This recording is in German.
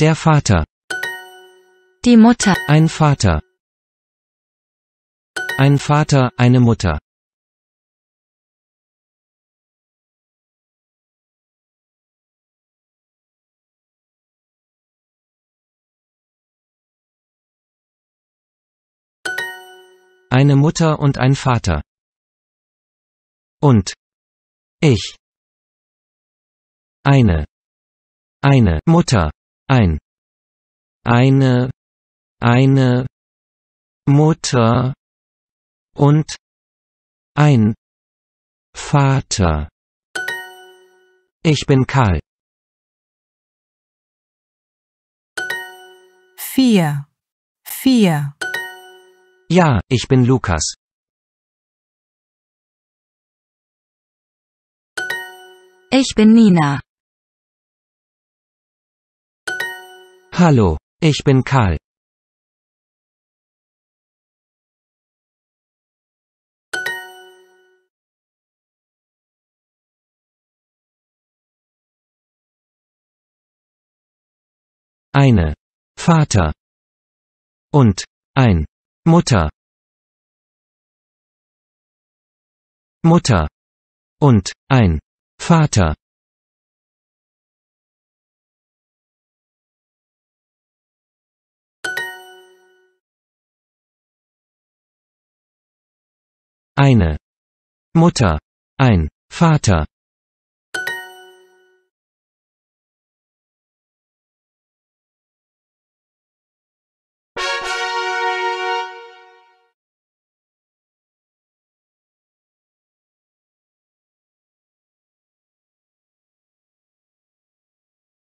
Der Vater. Die Mutter. Ein Vater. Ein Vater, eine Mutter. Eine Mutter und ein Vater. Und. Ich. Eine. Eine Mutter ein eine eine Mutter und ein Vater. Ich bin Karl. Vier. Vier. Ja, ich bin Lukas. Ich bin Nina. Hallo, ich bin Karl. Eine Vater und ein Mutter Mutter und ein Vater eine Mutter, ein Vater,